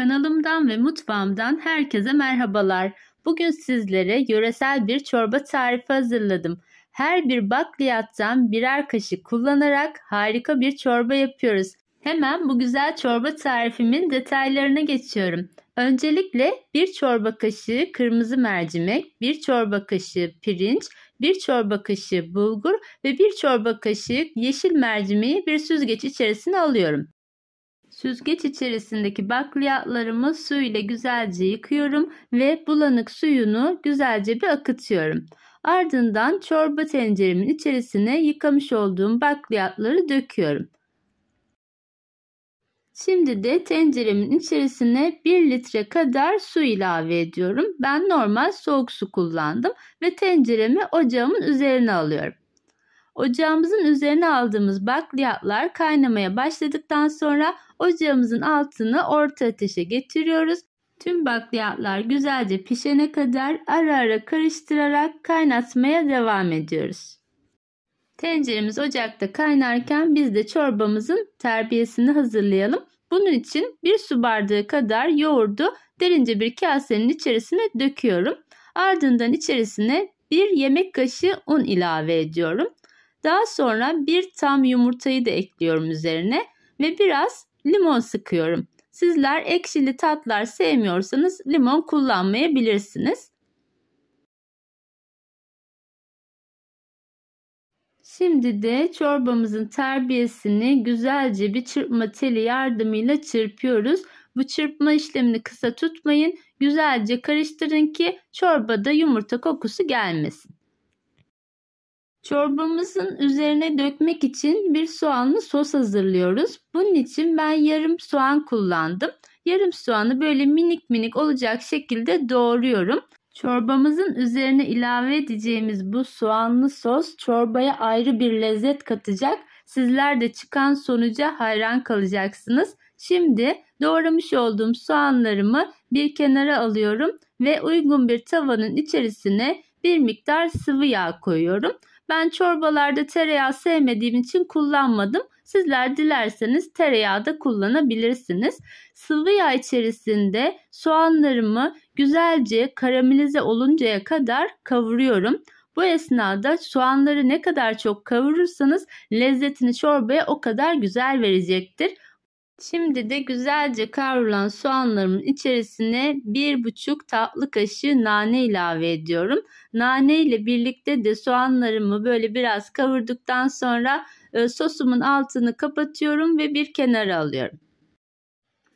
Kanalımdan ve mutfağımdan herkese merhabalar. Bugün sizlere yöresel bir çorba tarifi hazırladım. Her bir bakliyattan birer kaşık kullanarak harika bir çorba yapıyoruz. Hemen bu güzel çorba tarifimin detaylarına geçiyorum. Öncelikle bir çorba kaşığı kırmızı mercimek, bir çorba kaşığı pirinç, bir çorba kaşığı bulgur ve bir çorba kaşığı yeşil mercimeği bir süzgeç içerisine alıyorum. Süzgeç içerisindeki bakliyatlarımı su ile güzelce yıkıyorum ve bulanık suyunu güzelce bir akıtıyorum. Ardından çorba tenceremin içerisine yıkamış olduğum bakliyatları döküyorum. Şimdi de tenceremin içerisine 1 litre kadar su ilave ediyorum. Ben normal soğuk su kullandım ve tenceremi ocağımın üzerine alıyorum. Ocağımızın üzerine aldığımız bakliyatlar kaynamaya başladıktan sonra ocağımızın altını orta ateşe getiriyoruz. Tüm bakliyatlar güzelce pişene kadar ara ara karıştırarak kaynatmaya devam ediyoruz. Tenceremiz ocakta kaynarken biz de çorbamızın terbiyesini hazırlayalım. Bunun için bir su bardağı kadar yoğurdu derince bir kasenin içerisine döküyorum. Ardından içerisine bir yemek kaşığı un ilave ediyorum. Daha sonra bir tam yumurtayı da ekliyorum üzerine ve biraz limon sıkıyorum. Sizler ekşili tatlar sevmiyorsanız limon kullanmayabilirsiniz. Şimdi de çorbamızın terbiyesini güzelce bir çırpma teli yardımıyla çırpıyoruz. Bu çırpma işlemini kısa tutmayın. Güzelce karıştırın ki çorbada yumurta kokusu gelmesin. Çorbamızın üzerine dökmek için bir soğanlı sos hazırlıyoruz. Bunun için ben yarım soğan kullandım. Yarım soğanı böyle minik minik olacak şekilde doğruyorum. Çorbamızın üzerine ilave edeceğimiz bu soğanlı sos çorbaya ayrı bir lezzet katacak. Sizler de çıkan sonuca hayran kalacaksınız. Şimdi doğramış olduğum soğanlarımı bir kenara alıyorum ve uygun bir tavanın içerisine bir miktar sıvı yağ koyuyorum. Ben çorbalarda tereyağı sevmediğim için kullanmadım. Sizler dilerseniz tereyağı da kullanabilirsiniz. Sıvı yağ içerisinde soğanlarımı güzelce karamelize oluncaya kadar kavuruyorum. Bu esnada soğanları ne kadar çok kavurursanız lezzetini çorbaya o kadar güzel verecektir. Şimdi de güzelce kavrulan soğanlarımın içerisine 1,5 tatlı kaşığı nane ilave ediyorum. Nane ile birlikte de soğanlarımı böyle biraz kavurduktan sonra e, sosumun altını kapatıyorum ve bir kenara alıyorum.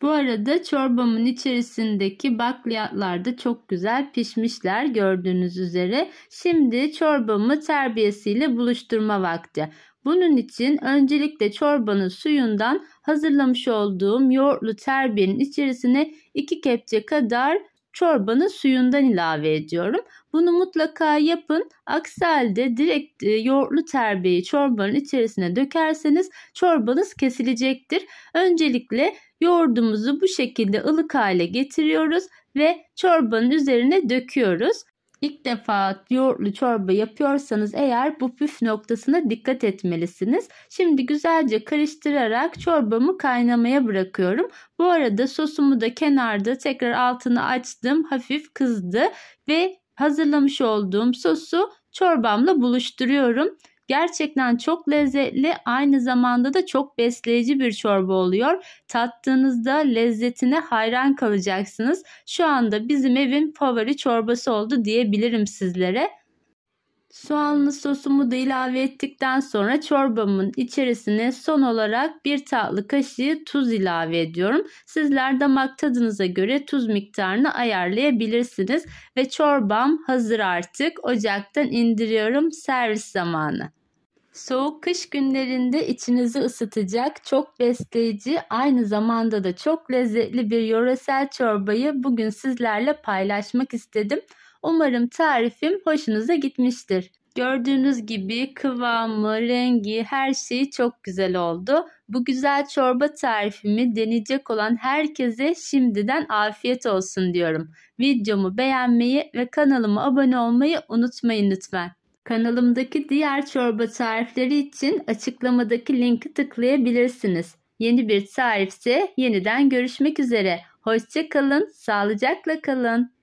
Bu arada çorbamın içerisindeki bakliyatlar da çok güzel pişmişler gördüğünüz üzere. Şimdi çorbamı terbiyesiyle buluşturma vakti. Bunun için öncelikle çorbanın suyundan hazırlamış olduğum yoğurtlu terbiyenin içerisine 2 kepçe kadar çorbanın suyundan ilave ediyorum. Bunu mutlaka yapın. Aksi halde direkt e, yoğurtlu terbiyeyi çorbanın içerisine dökerseniz çorbanız kesilecektir. Öncelikle yoğurdumuzu bu şekilde ılık hale getiriyoruz ve çorbanın üzerine döküyoruz ilk defa yoğurtlu çorba yapıyorsanız eğer bu püf noktasına dikkat etmelisiniz. Şimdi güzelce karıştırarak çorbamı kaynamaya bırakıyorum. Bu arada sosumu da kenarda tekrar altını açtım. Hafif kızdı ve hazırlamış olduğum sosu çorbamla buluşturuyorum. Gerçekten çok lezzetli aynı zamanda da çok besleyici bir çorba oluyor. Tattığınızda lezzetine hayran kalacaksınız. Şu anda bizim evin favori çorbası oldu diyebilirim sizlere. Soğanlı sosumu da ilave ettikten sonra çorbamın içerisine son olarak bir tatlı kaşığı tuz ilave ediyorum. Sizler damak tadınıza göre tuz miktarını ayarlayabilirsiniz ve çorbam hazır artık. Ocaktan indiriyorum servis zamanı. Soğuk kış günlerinde içinizi ısıtacak, çok besleyici, aynı zamanda da çok lezzetli bir yöresel çorbayı bugün sizlerle paylaşmak istedim. Umarım tarifim hoşunuza gitmiştir. Gördüğünüz gibi kıvamı, rengi, her şeyi çok güzel oldu. Bu güzel çorba tarifimi deneyecek olan herkese şimdiden afiyet olsun diyorum. Videomu beğenmeyi ve kanalıma abone olmayı unutmayın lütfen. Kanalımdaki diğer çorba tarifleri için açıklamadaki linki tıklayabilirsiniz. Yeni bir tarifte yeniden görüşmek üzere. Hoşçakalın, sağlıcakla kalın.